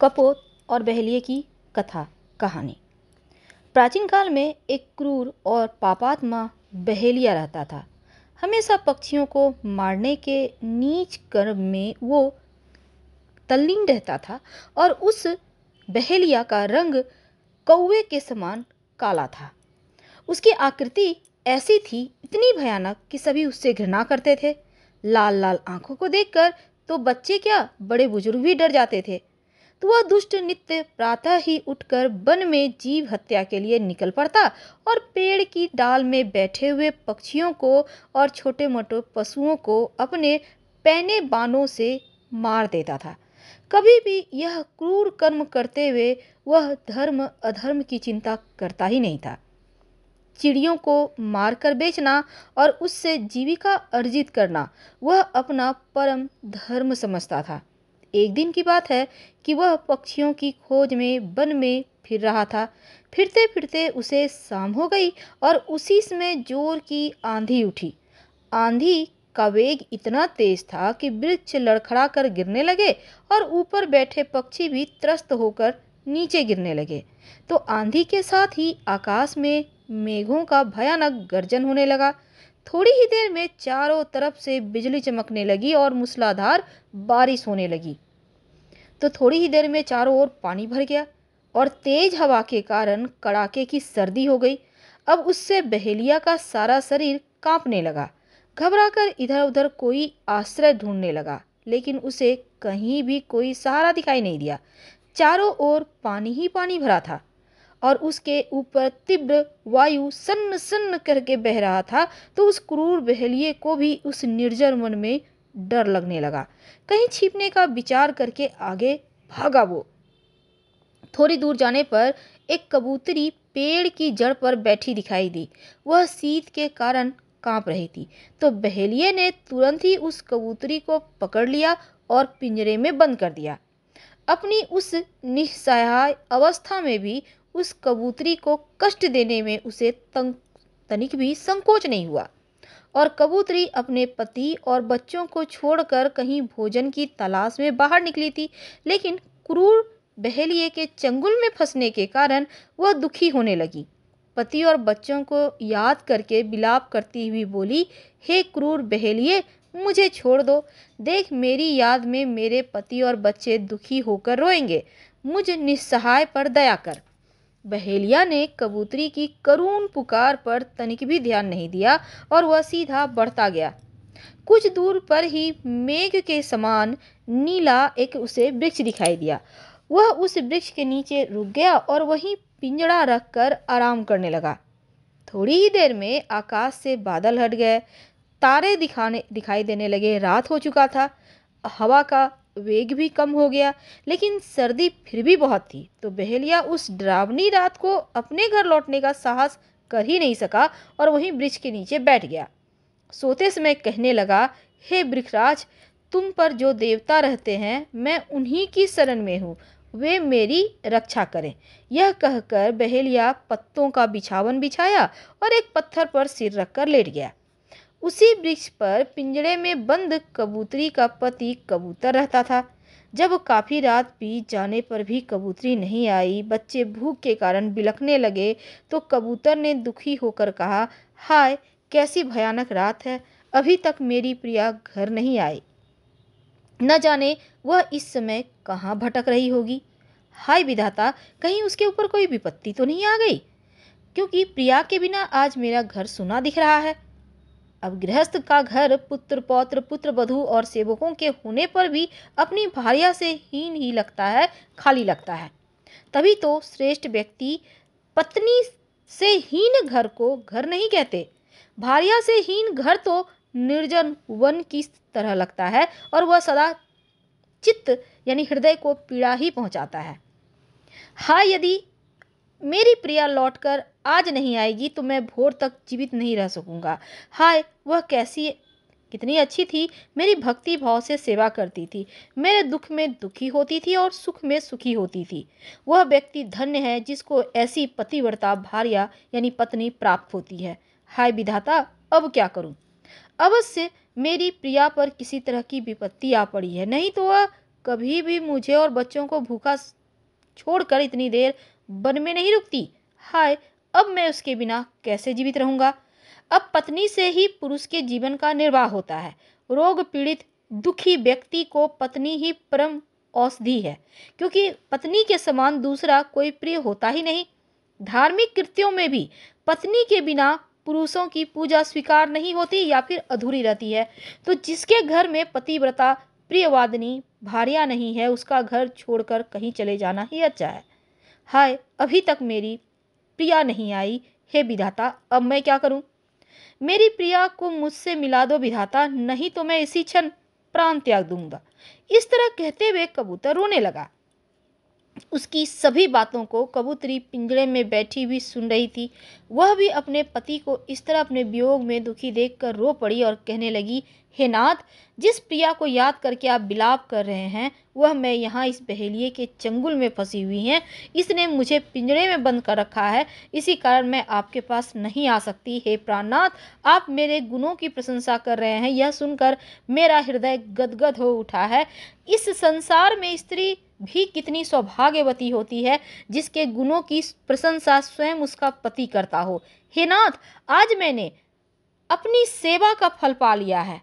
कपोत और बहलिए की कथा कहानी प्राचीन काल में एक क्रूर और पापात्मा बहेलिया रहता था हमेशा पक्षियों को मारने के नीच कर्म में वो तल्लीन रहता था और उस बहेलिया का रंग कौवे के समान काला था उसकी आकृति ऐसी थी इतनी भयानक कि सभी उससे घृणा करते थे लाल लाल आंखों को देखकर तो बच्चे क्या बड़े बुजुर्ग भी डर जाते थे तो वह दुष्ट नित्य प्रातः ही उठकर वन में जीव हत्या के लिए निकल पड़ता और पेड़ की डाल में बैठे हुए पक्षियों को और छोटे मोटे पशुओं को अपने पैने बानों से मार देता था कभी भी यह क्रूर कर्म करते हुए वह धर्म अधर्म की चिंता करता ही नहीं था चिड़ियों को मारकर बेचना और उससे जीविका अर्जित करना वह अपना परम धर्म समझता था एक दिन की बात है कि वह पक्षियों की खोज में वन में फिर रहा था फिरते फिरते उसे शाम हो गई और उसी समय जोर की आंधी उठी आंधी का वेग इतना तेज था कि वृक्ष लड़खड़ा कर गिरने लगे और ऊपर बैठे पक्षी भी त्रस्त होकर नीचे गिरने लगे तो आंधी के साथ ही आकाश में मेघों का भयानक गर्जन होने लगा थोड़ी ही देर में चारों तरफ से बिजली चमकने लगी और मूसलाधार बारिश होने लगी तो थोड़ी ही देर में चारों ओर पानी भर गया और तेज हवा के कारण कड़ाके की सर्दी हो गई अब उससे बहेलिया का सारा शरीर कांपने लगा घबराकर इधर उधर कोई आश्रय ढूंढने लगा लेकिन उसे कहीं भी कोई सहारा दिखाई नहीं दिया चारों ओर पानी ही पानी भरा था और उसके ऊपर तीव्र वायु सन्न सन्न करके बह रहा था तो उस क्रूर बहेलिए को भी उस निर्जर मन में डर लगने लगा कहीं छिपने का विचार करके आगे भागा वो थोड़ी दूर जाने पर एक कबूतरी पेड़ की जड़ पर बैठी दिखाई दी वह शीत के कारण कांप रही थी तो बहेलिए ने तुरंत ही उस कबूतरी को पकड़ लिया और पिंजरे में बंद कर दिया अपनी उस निस्सहाय अवस्था में भी उस कबूतरी को कष्ट देने में उसे तंग तनिक भी संकोच नहीं हुआ और कबूतरी अपने पति और बच्चों को छोड़कर कहीं भोजन की तलाश में बाहर निकली थी लेकिन क्रूर बहेलिए के चंगुल में फंसने के कारण वह दुखी होने लगी पति और बच्चों को याद करके बिलाप करती हुई बोली हे क्रूर बहेलिए मुझे छोड़ दो देख मेरी याद में मेरे पति और बच्चे दुखी होकर रोएंगे मुझ निस्सहाय पर दया कर बहेलिया ने कबूतरी की करुण पुकार पर तनिक भी ध्यान नहीं दिया और वह सीधा बढ़ता गया कुछ दूर पर ही मेघ के समान नीला एक उसे वृक्ष दिखाई दिया वह उस वृक्ष के नीचे रुक गया और वहीं पिंजड़ा रखकर आराम करने लगा थोड़ी ही देर में आकाश से बादल हट गए तारे दिखाने दिखाई देने लगे रात हो चुका था हवा का वेग भी कम हो गया लेकिन सर्दी फिर भी बहुत थी तो बहेलिया उस डरावनी रात को अपने घर लौटने का साहस कर ही नहीं सका और वहीं ब्रिज के नीचे बैठ गया सोते समय कहने लगा हे वृक्षराज तुम पर जो देवता रहते हैं मैं उन्हीं की शरण में हूँ वे मेरी रक्षा करें यह कहकर बहेलिया पत्तों का बिछावन बिछाया और एक पत्थर पर सिर रखकर लेट गया उसी वृक्ष पर पिंजरे में बंद कबूतरी का पति कबूतर रहता था जब काफ़ी रात बीत जाने पर भी कबूतरी नहीं आई बच्चे भूख के कारण बिलखने लगे तो कबूतर ने दुखी होकर कहा हाय कैसी भयानक रात है अभी तक मेरी प्रिया घर नहीं आई न जाने वह इस समय कहाँ भटक रही होगी हाय विधाता कहीं उसके ऊपर कोई विपत्ति तो नहीं आ गई क्योंकि प्रिया के बिना आज मेरा घर सुना दिख रहा है अब गृहस्थ का घर पुत्र पौत्र पुत्र वधु और सेवकों के होने पर भी अपनी भारिया से हीन ही लगता है खाली लगता है तभी तो श्रेष्ठ व्यक्ति पत्नी से हीन घर को घर नहीं कहते भारिया से हीन घर तो निर्जन वन की तरह लगता है और वह सदा चित्त यानी हृदय को पीड़ा ही पहुंचाता है हाँ यदि मेरी प्रिया लौटकर आज नहीं आएगी तो मैं भोर तक जीवित नहीं रह सकूंगा हाय वह कैसी कितनी अच्छी थी मेरी भक्ति भाव से सेवा करती थी मेरे दुख में दुखी होती थी और सुख में सुखी होती थी वह व्यक्ति धन्य है जिसको ऐसी पतिव्रता भार्या यानी पत्नी प्राप्त होती है हाय विधाता अब क्या करूं अवश्य मेरी प्रिया पर किसी तरह की विपत्ति आ पड़ी है नहीं तो वह कभी भी मुझे और बच्चों को भूखा छोड़कर इतनी देर वन में नहीं रुकती हाय अब मैं उसके बिना कैसे जीवित रहूँगा अब पत्नी से ही पुरुष के जीवन का निर्वाह होता है रोग पीड़ित दुखी व्यक्ति को पत्नी ही परम औषधि है क्योंकि पत्नी के समान दूसरा कोई प्रिय होता ही नहीं धार्मिक कृत्यों में भी पत्नी के बिना पुरुषों की पूजा स्वीकार नहीं होती या फिर अधूरी रहती है तो जिसके घर में पतिव्रता प्रियवादिनी भारिया नहीं है उसका घर छोड़कर कहीं चले जाना ही अच्छा है हाय अभी तक मेरी प्रिया नहीं आई हे विधाता अब मैं क्या करूं मेरी प्रिया को मुझसे मिला दो विधाता नहीं तो मैं इसी क्षण प्राण त्याग दूंगा इस तरह कहते हुए कबूतर रोने लगा उसकी सभी बातों को कबूतरी पिंजरे में बैठी हुई सुन रही थी वह भी अपने पति को इस तरह अपने वियोग में दुखी देखकर रो पड़ी और कहने लगी हे नाथ जिस प्रिया को याद करके आप बिलाप कर रहे हैं वह मैं यहाँ इस बहेलिए के चंगुल में फंसी हुई हैं इसने मुझे पिंजरे में बंद कर रखा है इसी कारण मैं आपके पास नहीं आ सकती हे प्राणनाथ आप मेरे गुणों की प्रशंसा कर रहे हैं यह सुनकर मेरा हृदय गदगद हो उठा है इस संसार में स्त्री भी कितनी सौभाग्यवती होती है जिसके गुणों की प्रशंसा स्वयं उसका पति करता हो हे नाथ आज मैंने अपनी सेवा का फल पा लिया है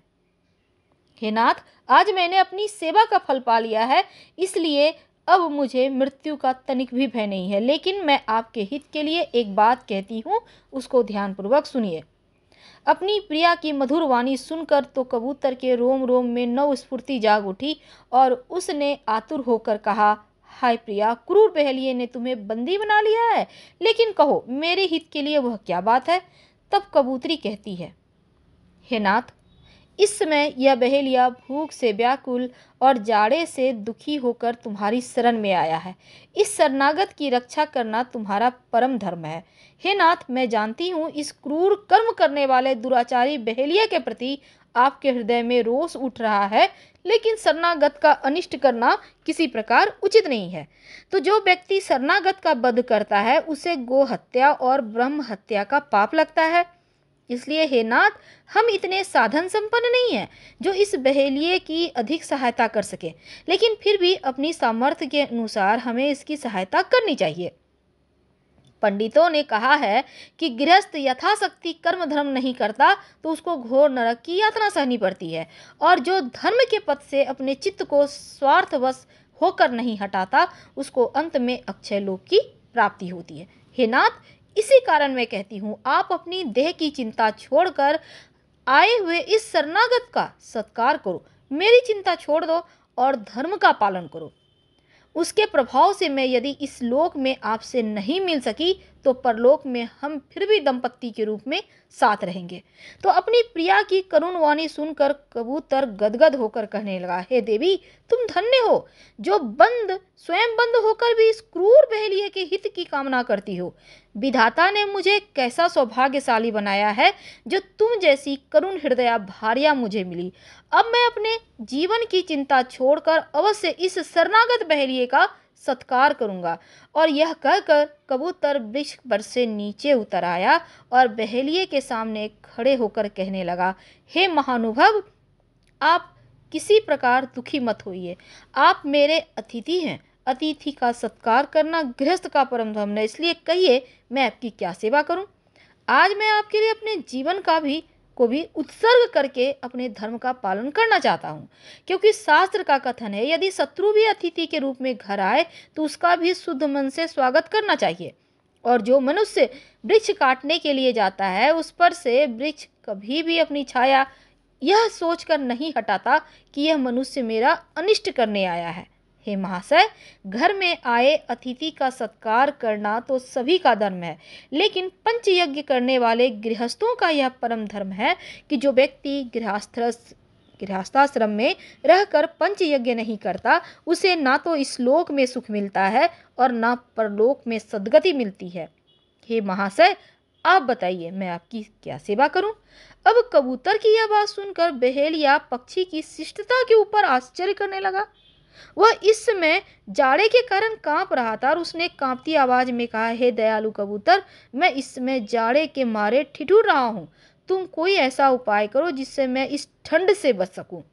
हे नाथ आज मैंने अपनी सेवा का फल पा लिया है इसलिए अब मुझे मृत्यु का तनिक भी भय नहीं है लेकिन मैं आपके हित के लिए एक बात कहती हूँ उसको ध्यानपूर्वक सुनिए अपनी प्रिया की मधुर वाणी सुनकर तो कबूतर के रोम रोम में नवस्फूर्ति जाग उठी और उसने आतुर होकर कहा हाय प्रिया क्रूर पहलिए ने तुम्हें बंदी बना लिया है लेकिन कहो मेरे हित के लिए वह क्या बात है तब कबूतरी कहती है हे नाथ इस समय यह बहेलिया भूख से व्याकुल और जाड़े से दुखी होकर तुम्हारी शरण में आया है इस शरणागत की रक्षा करना तुम्हारा परम धर्म है हे नाथ मैं जानती हूँ इस क्रूर कर्म करने वाले दुराचारी बहेलिया के प्रति आपके हृदय में रोष उठ रहा है लेकिन शरणागत का अनिष्ट करना किसी प्रकार उचित नहीं है तो जो व्यक्ति शरणागत का वध करता है उसे गोहत्या और ब्रह्म हत्या का पाप लगता है इसलिए हे नाथ हम इतने साधन संपन्न नहीं हैं जो इस बहेलिए की अधिक सहायता कर सके लेकिन फिर भी अपनी सामर्थ्य के अनुसार हमें इसकी सहायता करनी चाहिए पंडितों ने कहा है कि गृहस्थ यथाशक्ति कर्म धर्म नहीं करता तो उसको घोर नरक की यातना सहनी पड़ती है और जो धर्म के पथ से अपने चित्त को स्वार्थवश होकर नहीं हटाता उसको अंत में अक्षय लोक की प्राप्ति होती है हे नाथ इसी कारण मैं कहती हूँ आप अपनी देह की चिंता छोड़कर आए हुए इस शरणागत का सत्कार करो मेरी चिंता छोड़ दो और धर्म का पालन करो उसके प्रभाव से मैं यदि इस लोक में आपसे नहीं मिल सकी तो परलोक में हम फिर भी दंपत्ति के रूप में साथ रहेंगे तो अपनी प्रिया की करुण वाणी सुनकर कबूतर गदगद होकर कहने लगा हे देवी तुम धन्य हो जो बंद स्वयं बंद होकर भी इस क्रूर बहलिए के हित की कामना करती हो विधाता ने मुझे कैसा सौभाग्यशाली बनाया है जो तुम जैसी करुण हृदय भारिया मुझे मिली अब मैं अपने जीवन की चिंता छोड़कर अवश्य इस शरणागत बहलिए का सत्कार करूँगा और यह कहकर कबूतर वृक्ष पर से नीचे उतर आया और बहेलिए के सामने खड़े होकर कहने लगा हे महानुभव आप किसी प्रकार दुखी मत होइए आप मेरे अतिथि हैं अतिथि का सत्कार करना गृहस्थ का परम धर्म है इसलिए कहिए मैं आपकी क्या सेवा करूं? आज मैं आपके लिए अपने जीवन का भी को भी उत्सर्ग करके अपने धर्म का पालन करना चाहता हूँ क्योंकि शास्त्र का कथन है यदि शत्रु भी अतिथि के रूप में घर आए तो उसका भी शुद्ध मन से स्वागत करना चाहिए और जो मनुष्य वृक्ष काटने के लिए जाता है उस पर से वृक्ष कभी भी अपनी छाया यह सोचकर नहीं हटाता कि यह मनुष्य मेरा अनिष्ट करने आया है हे महाशय घर में आए अतिथि का सत्कार करना तो सभी का धर्म है लेकिन पंचयज्ञ करने वाले गृहस्थों का यह परम धर्म है कि जो व्यक्ति गृहस्थ गृहस्थाश्रम में रहकर पंच यज्ञ नहीं करता उसे ना तो इस लोक में सुख मिलता है और ना परलोक में सदगति मिलती है हे महाशय आप बताइए मैं आपकी क्या सेवा करूं? अब कबूतर की यह बात सुनकर बहेल या पक्षी की शिष्टता के ऊपर आश्चर्य करने लगा वह इस समय जाड़े के कारण कांप रहा था और उसने कांपती आवाज में कहा हे दयालु कबूतर मैं इस समय जाड़े के मारे ठिठुर रहा हूँ तुम कोई ऐसा उपाय करो जिससे मैं इस ठंड से बच सकूँ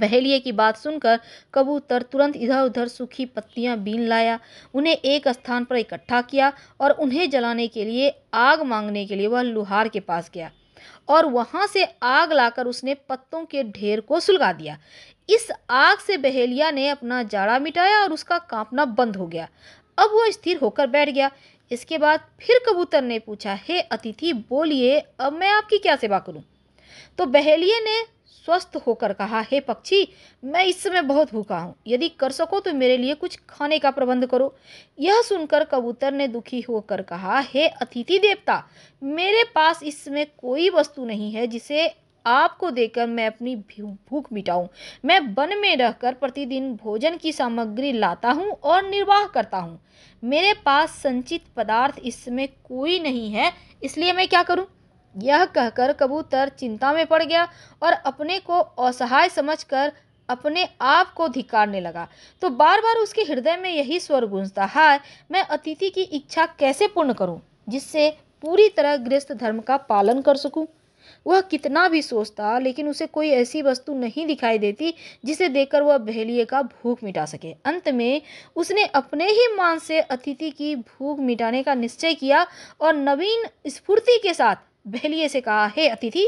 बहेलिए की बात सुनकर कबूतर तुरंत इधर उधर सूखी पत्तियां बीन लाया उन्हें एक स्थान पर इकट्ठा किया और उन्हें जलाने के लिए आग मांगने के लिए वह लुहार के पास गया और वहाँ से आग लाकर उसने पत्तों के ढेर को सुलगा दिया इस आग से बहेलिया ने अपना जाड़ा मिटाया और उसका कांपना बंद हो गया अब वह स्थिर होकर बैठ गया इसके बाद फिर कबूतर ने पूछा हे अतिथि बोलिए अब मैं आपकी क्या सेवा करूं तो बहेलिए ने स्वस्थ होकर कहा हे पक्षी मैं इस समय बहुत भूखा हूँ यदि कर सको तो मेरे लिए कुछ खाने का प्रबंध करो यह सुनकर कबूतर ने दुखी होकर कहा हे अतिथि देवता मेरे पास इस समय कोई वस्तु नहीं है जिसे आपको देकर मैं अपनी भूख मिटाऊं मैं वन में रहकर प्रतिदिन भोजन की सामग्री लाता हूं और निर्वाह करता हूं मेरे पास संचित पदार्थ इसमें कोई नहीं है इसलिए मैं क्या करूं यह कहकर कबूतर चिंता में पड़ गया और अपने को असहाय समझकर अपने आप को धिकारने लगा तो बार बार उसके हृदय में यही स्वर गूंजता हाय मैं अतिथि की इच्छा कैसे पूर्ण करूं जिससे पूरी तरह गृहस्थ धर्म का पालन कर सकूं वह कितना भी सोचता लेकिन उसे कोई ऐसी वस्तु नहीं दिखाई देती जिसे देखकर वह भेलिए का भूख मिटा सके अंत में उसने अपने ही मान से अतिथि की भूख मिटाने का निश्चय किया और नवीन स्फूर्ति के साथ बहलिए से कहा हे अतिथि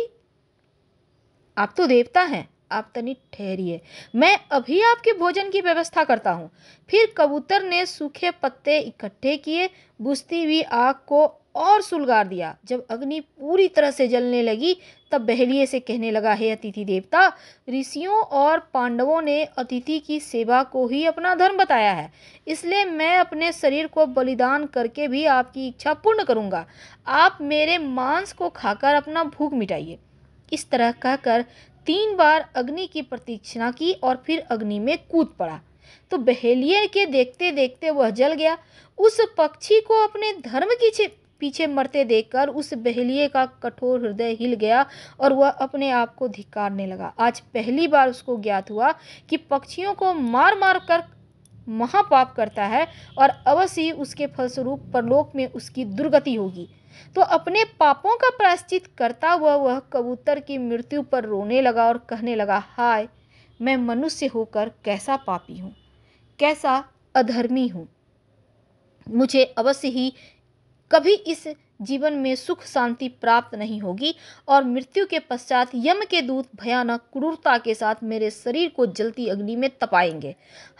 आप तो देवता हैं आप तनी ठहरिए मैं अभी आपके भोजन की व्यवस्था करता हूँ फिर कबूतर ने सूखे पत्ते इकट्ठे किए बुझती हुई आग को और सुलगार दिया जब अग्नि पूरी तरह से जलने लगी तब बहलिए से कहने लगा हे अतिथि देवता ऋषियों और पांडवों ने अतिथि की सेवा को ही अपना धर्म बताया है इसलिए मैं अपने शरीर को बलिदान करके भी आपकी इच्छा पूर्ण करूँगा आप मेरे मांस को खाकर अपना भूख मिटाइए इस तरह कहकर तीन बार अग्नि की प्रतीक्षा की और फिर अग्नि में कूद पड़ा तो बहेलिए के देखते देखते वह जल गया उस पक्षी को अपने धर्म की पीछे मरते देखकर उस बहेलिए का कठोर हृदय हिल गया और वह अपने आप को धिकारने लगा आज पहली बार उसको ज्ञात हुआ कि पक्षियों को मार मार कर महापाप करता है और अवश्य उसके फलस्वरूप परलोक में उसकी दुर्गति होगी तो अपने पापों का प्रायश्चित करता हुआ वह कबूतर की मृत्यु पर रोने लगा और कहने लगा हाय मैं मनुष्य होकर कैसा पापी हूँ कैसा अधर्मी हूँ मुझे अवश्य ही कभी इस जीवन में सुख शांति प्राप्त नहीं होगी और मृत्यु के पश्चात यम के दूत भयानक क्रूरता के साथ मेरे शरीर को जलती अग्नि में तपाएंगे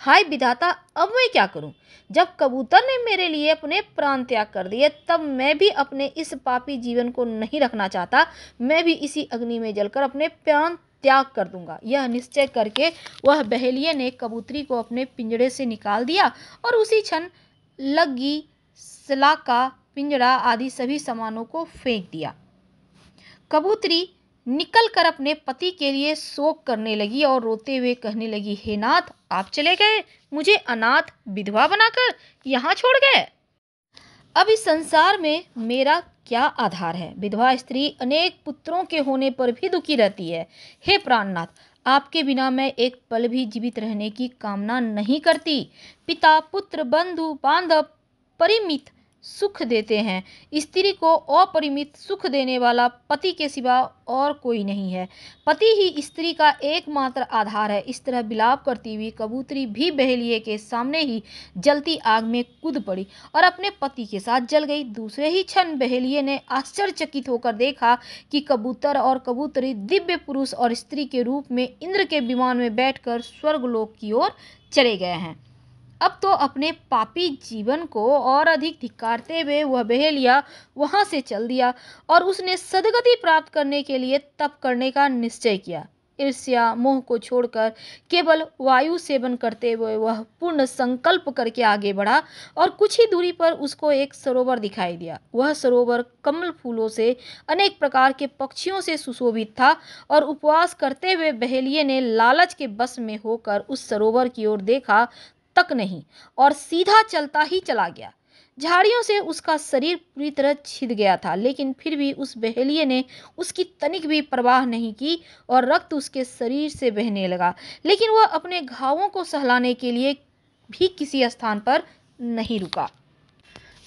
हाय विधाता अब मैं क्या करूं? जब कबूतर ने मेरे लिए अपने प्राण त्याग कर दिए तब मैं भी अपने इस पापी जीवन को नहीं रखना चाहता मैं भी इसी अग्नि में जलकर अपने प्राण त्याग कर दूंगा यह निश्चय करके वह बहेलिए ने कबूतरी को अपने पिंजड़े से निकाल दिया और उसी क्षण लगी सलाका पिंजरा आदि सभी सामानों को फेंक दिया कबूतरी निकल कर अपने पति के लिए शोक करने लगी और रोते हुए कहने लगी हे नाथ आप चले गए मुझे अनाथ विधवा बनाकर यहाँ छोड़ गए अब इस संसार में मेरा क्या आधार है विधवा स्त्री अनेक पुत्रों के होने पर भी दुखी रहती है हे प्राणनाथ आपके बिना मैं एक पल भी जीवित रहने की कामना नहीं करती पिता पुत्र बंधु बांधव परिमित सुख देते हैं स्त्री को अपरिमित सुख देने वाला पति के सिवा और कोई नहीं है पति ही स्त्री का एकमात्र आधार है इस तरह बिलाप करती हुई कबूतरी भी बहेलिए के सामने ही जलती आग में कूद पड़ी और अपने पति के साथ जल गई दूसरे ही क्षण बहेलिए ने आश्चर्यचकित होकर देखा कि कबूतर और कबूतरी दिव्य पुरुष और स्त्री के रूप में इंद्र के विमान में बैठकर स्वर्गलोक की ओर चले गए हैं अब तो अपने पापी जीवन को और अधिक धिकारते हुए वह बहेलिया वहाँ से चल दिया और उसने सदगति प्राप्त करने के लिए तप करने का निश्चय किया ईर्ष्या मोह को छोड़कर केवल वायु सेवन करते हुए वह पूर्ण संकल्प करके आगे बढ़ा और कुछ ही दूरी पर उसको एक सरोवर दिखाई दिया वह सरोवर कमल फूलों से अनेक प्रकार के पक्षियों से सुशोभित था और उपवास करते हुए बहेलिए ने लालच के बस में होकर उस सरोवर की ओर देखा तक नहीं और सीधा चलता ही चला गया झाड़ियों से उसका शरीर पूरी तरह छिद गया था लेकिन फिर भी उस बहेलिए ने उसकी तनिक भी परवाह नहीं की और रक्त उसके शरीर से बहने लगा लेकिन वह अपने घावों को सहलाने के लिए भी किसी स्थान पर नहीं रुका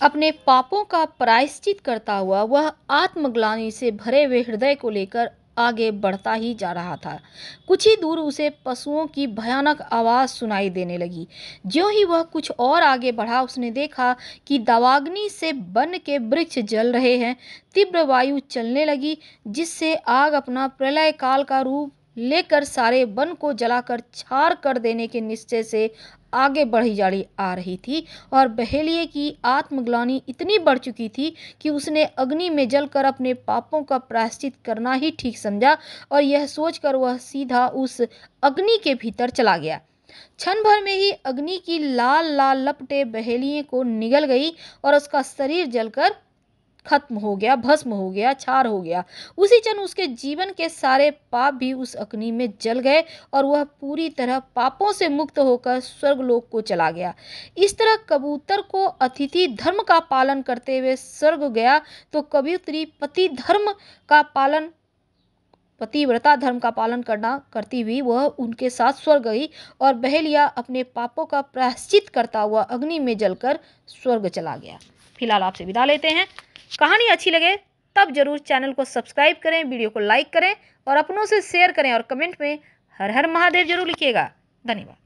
अपने पापों का प्रायश्चित करता हुआ वह आत्मग्लानी से भरे हुए हृदय को लेकर आगे बढ़ता ही जा रहा था कुछ ही दूर उसे पशुओं की भयानक आवाज़ सुनाई देने लगी ज्यों ही वह कुछ और आगे बढ़ा उसने देखा कि दवाग्नि से बन के वृक्ष जल रहे हैं तीव्र वायु चलने लगी जिससे आग अपना प्रलय काल का रूप लेकर सारे वन को जलाकर छार कर देने के निश्चय से आगे बढ़ी रही आ रही थी और बहेलिए की आत्मग्लानी इतनी बढ़ चुकी थी कि उसने अग्नि में जलकर अपने पापों का प्रायश्चित करना ही ठीक समझा और यह सोचकर वह सीधा उस अग्नि के भीतर चला गया क्षण भर में ही अग्नि की लाल लाल लपटे बहेलिए को निगल गई और उसका शरीर जलकर खत्म हो गया भस्म हो गया छार हो गया उसी क्षण उसके जीवन के सारे पाप भी उस अग्नि में जल गए और वह पूरी तरह पापों से मुक्त होकर स्वर्गलोक को चला गया इस तरह कबूतर को अतिथि धर्म का पालन करते हुए स्वर्ग गया तो कबूतरी पति धर्म का पालन पतिव्रता धर्म का पालन करना करती हुई वह उनके साथ स्वर्ग गई और बहेलिया अपने पापों का प्रायश्चित करता हुआ अग्नि में जलकर स्वर्ग चला गया फिलहाल आपसे विदा लेते हैं कहानी अच्छी लगे तब जरूर चैनल को सब्सक्राइब करें वीडियो को लाइक करें और अपनों से शेयर करें और कमेंट में हर हर महादेव जरूर लिखिएगा धन्यवाद